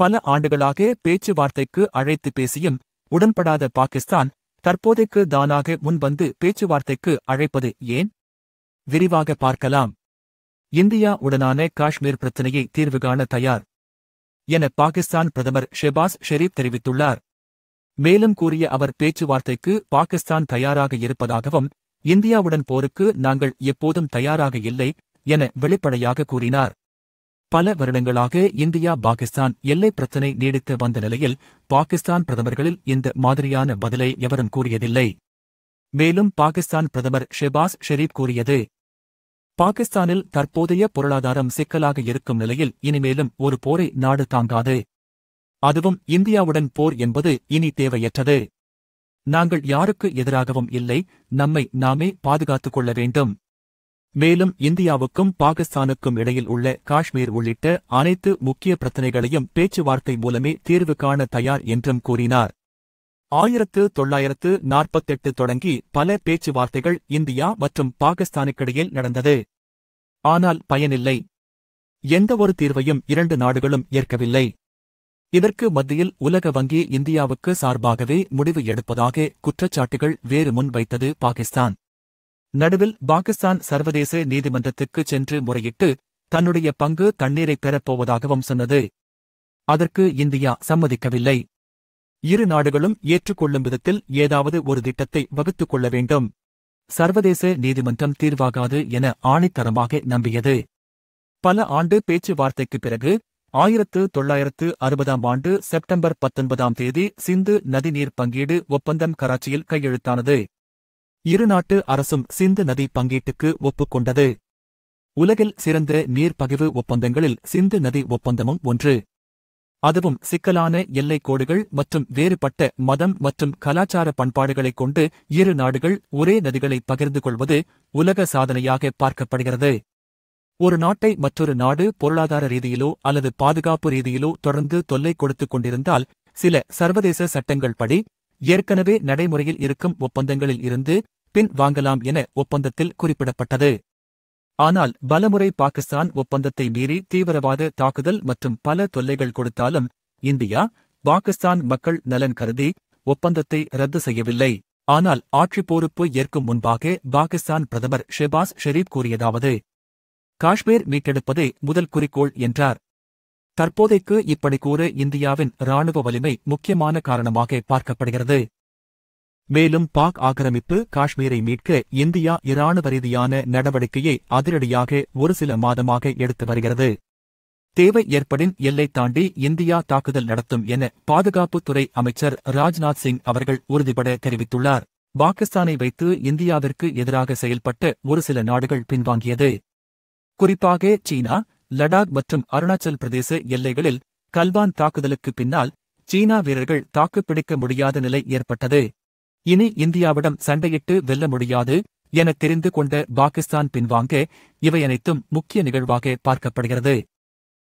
பல ஆண்டுகளாக பேச்சுவார்த்தைக்கு அழைத்து பேசியும் உடன்படாத பாகிஸ்தான் தற்போதைக்கு தானாக முன்வந்து பேச்சுவார்த்தைக்கு அழைப்பது ஏன் விரிவாக பார்க்கலாம் இந்தியா உடனான காஷ்மீர் பிரச்சினையை தீர்வு காண தயார் என பாகிஸ்தான் பிரதமர் ஷெபாஸ் ஷெரீப் தெரிவித்துள்ளார் மேலும் கூறிய அவர் பேச்சுவார்த்தைக்கு பாகிஸ்தான் தயாராக இருப்பதாகவும் இந்தியாவுடன் போருக்கு நாங்கள் எப்போதும் தயாராக இல்லை என வெளிப்படையாக கூறினார் பல வருடங்களாக இந்தியா பாகிஸ்தான் எல்லை பிரச்சினை நீடித்து வந்த நிலையில் பாகிஸ்தான் பிரதமர்களில் இந்த மாதிரியான பதிலை எவரும் கூறியதில்லை மேலும் பாகிஸ்தான் பிரதமர் ஷெபாஸ் ஷெரீப் கூறியது பாகிஸ்தானில் தற்போதைய பொருளாதாரம் சிக்கலாக இருக்கும் நிலையில் இனிமேலும் ஒரு போரை நாடு தாங்காது அதுவும் இந்தியாவுடன் போர் என்பது இனி தேவையற்றது நாங்கள் யாருக்கு எதிராகவும் இல்லை நம்மை நாமே பாதுகாத்துக் கொள்ள வேண்டும் மேலும் இந்தியாவுக்கும் பாகிஸ்தானுக்கும் இடையில் உள்ள காஷ்மீர் உள்ளிட்ட அனைத்து முக்கிய பிரச்சினைகளையும் பேச்சுவார்த்தை மூலமே தீர்வு காண தயார் என்றும் கூறினார் ஆயிரத்து தொள்ளாயிரத்து நாற்பத்தெட்டு தொடங்கி பல பேச்சுவார்த்தைகள் இந்தியா மற்றும் பாகிஸ்தானுக்கிடையில் நடந்தது ஆனால் பயனில்லை எந்தவொரு தீர்வையும் இரண்டு நாடுகளும் ஏற்கவில்லை இதற்கு மத்தியில் உலக வங்கி இந்தியாவுக்கு சார்பாகவே முடிவு எடுப்பதாக குற்றச்சாட்டுகள் வேறு முன்வைத்தது பாகிஸ்தான் நடுவில் பாகிஸ்தான் சர்வதேச நீதிமன்றத்திற்கு சென்று முறையிட்டு தன்னுடைய பங்கு தண்ணீரை பெறப்போவதாகவும் சொன்னது அதற்கு இந்தியா சம்மதிக்கவில்லை இரு நாடுகளும் ஏற்றுக்கொள்ளும் விதத்தில் ஏதாவது ஒரு திட்டத்தை வகுத்துக் கொள்ள வேண்டும் சர்வதேச நீதிமன்றம் தீர்வாகாது என ஆணைத்தரமாக நம்பியது பல ஆண்டு பேச்சுவார்த்தைக்குப் பிறகு ஆயிரத்து தொள்ளாயிரத்து அறுபதாம் ஆண்டு செப்டம்பர் பத்தொன்பதாம் தேதி சிந்து நதிநீர் பங்கீடு ஒப்பந்தம் கராச்சியில் கையெழுத்தானது இருநாட்டு அரசும் சிந்து நதி பங்கீட்டுக்கு ஒப்புக்கொண்டது உலகில் சிறந்த நீர் ஒப்பந்தங்களில் சிந்து நதி ஒப்பந்தமும் ஒன்று அதுவும் சிக்கலான எல்லைக் கோடுகள் மற்றும் வேறுபட்ட மதம் மற்றும் கலாச்சார பண்பாடுகளைக் கொண்டு இரு நாடுகள் ஒரே நதிகளை பகிர்ந்து கொள்வது உலக சாதனையாக பார்க்கப்படுகிறது ஒரு நாட்டை மற்றொரு நாடு பொருளாதார ரீதியிலோ அல்லது பாதுகாப்பு ரீதியிலோ தொடர்ந்து தொல்லை கொடுத்துக் கொண்டிருந்தால் சில சர்வதேச சட்டங்கள் படி ஏற்கனவே நடைமுறையில் இருக்கும் ஒப்பந்தங்களில் இருந்து பின் வாங்கலாம் என ஒப்பந்தத்தில் குறிப்பிடப்பட்டது ஆனால் பலமுறை பாகிஸ்தான் ஒப்பந்தத்தை மீறி தீவிரவாத தாக்குதல் மற்றும் பல தொல்லைகள் கொடுத்தாலும் இந்தியா பாகிஸ்தான் மக்கள் நலன் கருதி ஒப்பந்தத்தை ரத்து செய்யவில்லை ஆனால் ஆட்சி பொறுப்பு ஏற்கும் முன்பாக பாகிஸ்தான் பிரதமர் ஷெபாஸ் ஷெரீப் கூறியதாவது காஷ்மீர் மீட்டெடுப்பதே முதல் குறிக்கோள் என்றார் தற்போதைக்கு இப்படி கூற இந்தியாவின் ராணுவ வலிமை முக்கியமான காரணமாக பார்க்கப்படுகிறது மேலும் பாக் ஆக்கிரமிப்பு காஷ்மீரை மீட்க இந்தியா இராணுவ ரீதியான நடவடிக்கையை அதிரடியாக ஒரு சில மாதமாக எடுத்து வருகிறது தேவை ஏற்படின் எல்லை தாண்டி இந்தியா தாக்குதல் நடத்தும் என பாதுகாப்புத்துறை அமைச்சர் ராஜ்நாத் சிங் அவர்கள் உறுதிபட தெரிவித்துள்ளார் பாகிஸ்தானை வைத்து இந்தியாவிற்கு எதிராக செயல்பட்ட ஒரு சில நாடுகள் பின்வாங்கியது குறிப்பாக சீனா லடாக் மற்றும் அருணாச்சல் பிரதேச எல்லைகளில் கல்வான் தாக்குதலுக்கு பின்னால் சீனா வீரர்கள் தாக்குப்பிடிக்க முடியாத நிலை ஏற்பட்டது இனி இந்தியாவிடம் சண்டையிட்டு வெல்ல முடியாது என தெரிந்து கொண்ட பாகிஸ்தான் பின்வாங்க இவையனைத்தும் முக்கிய நிகழ்வாக பார்க்கப்படுகிறது